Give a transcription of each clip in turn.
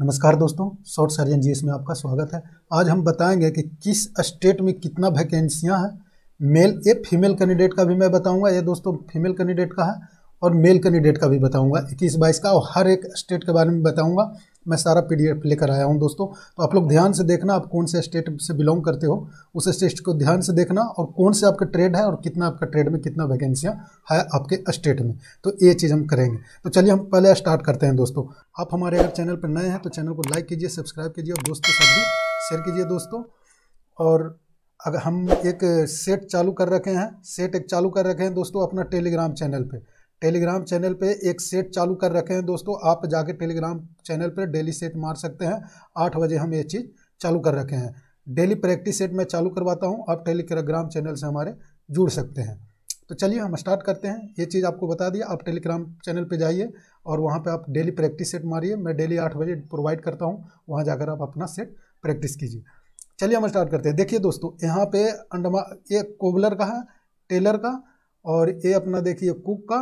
नमस्कार दोस्तों short surgeon जी में आपका स्वागत है आज हम बताएंगे कि किस स्टेट में कितना वैकेंसियाँ हैं मेल ये फीमेल कैंडिडेट का भी मैं बताऊंगा ये दोस्तों फीमेल कैंडिडेट का है और मेल कैंडिडेट का भी बताऊंगा इक्कीस बाईस का और हर एक स्टेट के बारे में बताऊंगा मैं सारा पी लेकर आया हूँ दोस्तों तो आप लोग ध्यान से देखना आप कौन से स्टेट से बिलोंग करते हो उस स्टेट को ध्यान से देखना और कौन से आपका ट्रेड है और कितना आपका ट्रेड में कितना वैकेंसियाँ है आपके स्टेट में तो ये चीज़ हम करेंगे तो चलिए हम पहले स्टार्ट करते हैं दोस्तों आप हमारे अगर चैनल पर नए हैं तो चैनल को लाइक कीजिए सब्सक्राइब कीजिए और दोस्तों के साथ भी शेयर कीजिए दोस्तों और अगर हम एक सेट चालू कर रखे हैं सेट एक चालू कर रखे हैं दोस्तों अपना टेलीग्राम चैनल पर टेलीग्राम चैनल पे एक सेट चालू कर रखे हैं दोस्तों आप जाके टेलीग्राम चैनल पे डेली सेट मार सकते हैं आठ बजे हम ये चीज़ चालू कर रखे हैं डेली प्रैक्टिस सेट मैं चालू करवाता हूँ आप टेलीग्राम चैनल से हमारे जुड़ सकते हैं तो चलिए हम स्टार्ट करते हैं ये चीज़ आपको बता दिया आप टेलीग्राम चैनल पर जाइए और वहाँ पर आप डेली प्रैक्टिस सेट मारिए मैं डेली आठ बजे प्रोवाइड करता हूँ वहाँ जाकर आप अपना सेट प्रैक्टिस कीजिए चलिए हम स्टार्ट करते हैं देखिए दोस्तों यहाँ पे अंडमा ये कोबलर का है टेलर का और ये अपना देखिए कुक का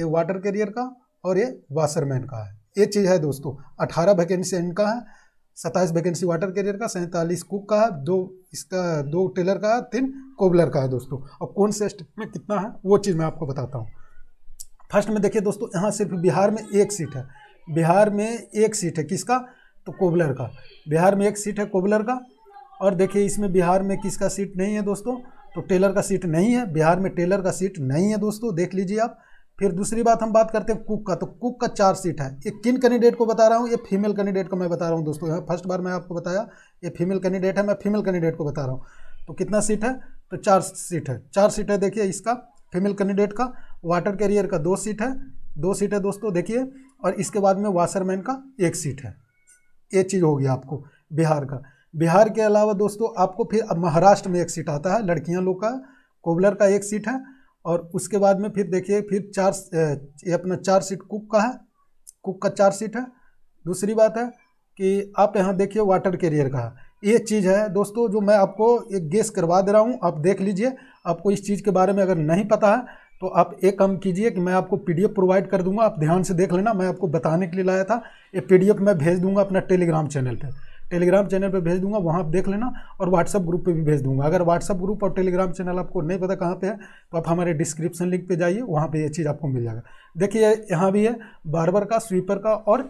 ये वाटर कैरियर का और ये वाशरमैन का है ये चीज़ है दोस्तों अठारह वैकेंसी इनका है सत्ताईस वैकेंसी वाटर कैरियर का सैंतालीस कुक का है दो इसका दो टेलर का है तीन कोबलर का है दोस्तों अब कौन से स्टेट में कितना है वो चीज़ मैं आपको बताता हूँ फर्स्ट में देखिए दोस्तों यहाँ सिर्फ बिहार में एक सीट है बिहार में एक सीट है किसका तो कोबलर का बिहार में एक सीट है कोबलर का और देखिए इसमें बिहार में किसका सीट नहीं है दोस्तों तो टेलर का सीट नहीं है बिहार में टेलर का सीट नहीं है दोस्तों देख लीजिए आप फिर दूसरी बात हम बात करते हैं कुक का तो कुक का चार सीट है ये किन कैंडिडेट को बता रहा हूँ ये फीमेल कैंडिडेट को मैं बता रहा हूँ दोस्तों फर्स्ट बार मैं आपको बताया ये फीमेल कैंडिडेट है मैं फीमेल कैंडिडेट को बता रहा हूँ तो कितना सीट है तो चार सीट है चार सीट है देखिए इसका फीमेल कैंडिडेट का वाटर कैरियर का दो सीट है दो सीट है दोस्तों देखिए और इसके बाद में वाशरमैन का एक सीट है ये चीज़ होगी आपको बिहार का बिहार के अलावा दोस्तों आपको फिर अब महाराष्ट्र में एक सीट आता है लड़कियाँ लोग का कोबलर का एक सीट है और उसके बाद में फिर देखिए फिर चार ये अपना चार सीट कुक का है कुक का चार सीट है दूसरी बात है कि आप यहाँ देखिए वाटर कैरियर का है ये चीज़ है दोस्तों जो मैं आपको एक गेस करवा दे रहा हूँ आप देख लीजिए आपको इस चीज़ के बारे में अगर नहीं पता है तो आप एक काम कीजिए कि मैं आपको पीडीएफ प्रोवाइड कर दूंगा आप ध्यान से देख लेना मैं आपको बताने के लिए लाया था ये पीडीएफ मैं भेज दूंगा अपना टेलीग्राम चैनल पर टेलीग्राम चैनल पे भेज दूंगा वहाँ आप देख लेना और व्हाट्सअप ग्रुप पे भी भेज दूंगा अगर व्हाट्सअप ग्रुप और टेलीग्राम चैनल आपको नहीं पता कहाँ पे है तो आप हमारे डिस्क्रिप्शन लिंक पे जाइए वहाँ पे ये चीज़ आपको मिल जाएगा देखिए यहाँ भी है बारबर का स्वीपर का और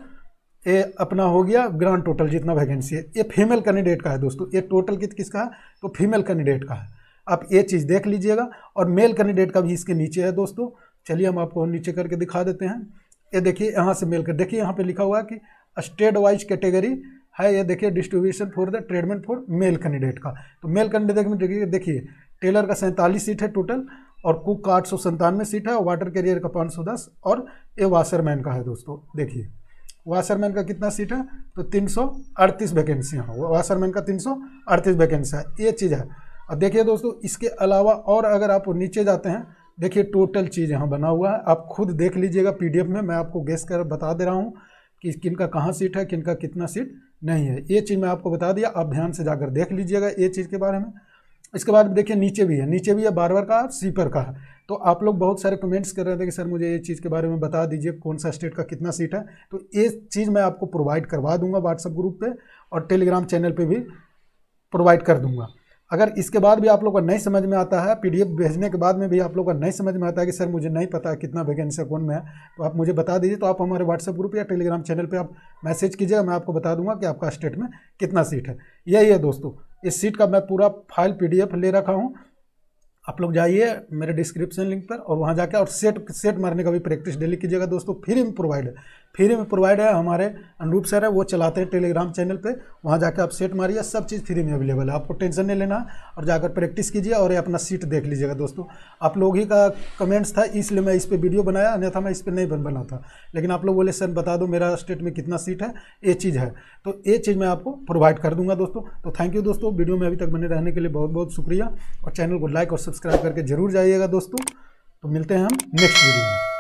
ये अपना हो गया ग्रांड टोटल जितना वैकेंसी है ये फीमेल कैंडिडेट का है दोस्तों ये टोटल कित किसका है तो फीमेल कैंडिडेट का है आप ये चीज़ देख लीजिएगा और मेल कैंडिडेट का भी इसके नीचे है दोस्तों चलिए हम आपको नीचे करके दिखा देते हैं ये देखिए यहाँ से मेल कर देखिए यहाँ पे लिखा हुआ है कि स्टेट वाइज कैटेगरी है ये देखिए distribution for the treatment for male candidate का तो मेल कैंडिडेट में देखिए टेलर का सैंतालीस सीट है टोटल और कुक का आठ सौ संतानवे सीट है और वाटर कैरियर का पाँच सौ दस और ए वाशरमैन का है दोस्तों देखिए वाशरमैन का कितना सीट है तो तीन सौ अड़तीस वैकेंसियाँ हैं वाशरमैन का तीन सौ अड़तीस वैकेंसी है ये चीज़ है और देखिए दोस्तों इसके अलावा और अगर आप नीचे जाते हैं देखिए टोटल चीज़ यहाँ बना हुआ है आप खुद देख लीजिएगा पीडीएफ में मैं आपको गेस कर बता दे रहा हूँ कि किन का कहाँ सीट है किन का कितना सीट नहीं है ये चीज़ मैं आपको बता दिया आप ध्यान से जाकर देख लीजिएगा ये चीज़ के बारे में इसके बाद देखिए नीचे भी है नीचे भी है बार बार का स्लीपर का है तो आप लोग बहुत सारे कमेंट्स कर रहे थे कि सर मुझे ये चीज़ के बारे में बता दीजिए कौन सा स्टेट का कितना सीट है तो ये चीज़ मैं आपको प्रोवाइड करवा दूंगा व्हाट्सअप ग्रुप पे और टेलीग्राम चैनल पे भी प्रोवाइड कर दूंगा अगर इसके बाद भी आप लोग का नहीं समझ में आता है पी भेजने के बाद में भी आप लोग का नहीं समझ में आता है कि सर मुझे नहीं पता कितना वैकेंसी कौन में है तो आप मुझे बता दीजिए तो आप हमारे व्हाट्सएप ग्रुप या टेलीग्राम चैनल पर आप मैसेज कीजिएगा मैं आपको बता दूंगा कि आपका स्टेट में कितना सीट है यही है दोस्तों इस सीट का मैं पूरा फाइल पी ले रखा हूँ आप लोग जाइए मेरे डिस्क्रिप्शन लिंक पर और वहाँ जाकर और सेट सेट मारने का भी प्रैक्टिस डेली कीजिएगा दोस्तों फ्री में प्रोवाइड है फ्री में प्रोवाइड है हमारे अनुरूप सर है वो चलाते हैं टेलीग्राम चैनल पे वहाँ जाकर आप सेट मारिए सब चीज़ फ्री में अवेलेबल है आपको टेंशन नहीं लेना और जाकर प्रैक्टिस कीजिए और अपना सीट देख लीजिएगा दोस्तों आप लोग ही का कमेंट्स था इसलिए मैं इस पर वीडियो बनाया अन्यथा मैं इस पर नहीं बन बना था लेकिन आप लोग बोले सर बता दो मेरा स्टेट में कितना सीट है ये चीज़ है तो ये चीज़ मैं आपको प्रोवाइड कर दूंगा दोस्तों तो थैंक यू दोस्तों वीडियो में अभी तक बने रहने के लिए बहुत बहुत शुक्रिया और चैनल को लाइक और सब्सक्राइब करके जरूर जाइएगा दोस्तों तो मिलते हैं हम नेक्स्ट वीडियो में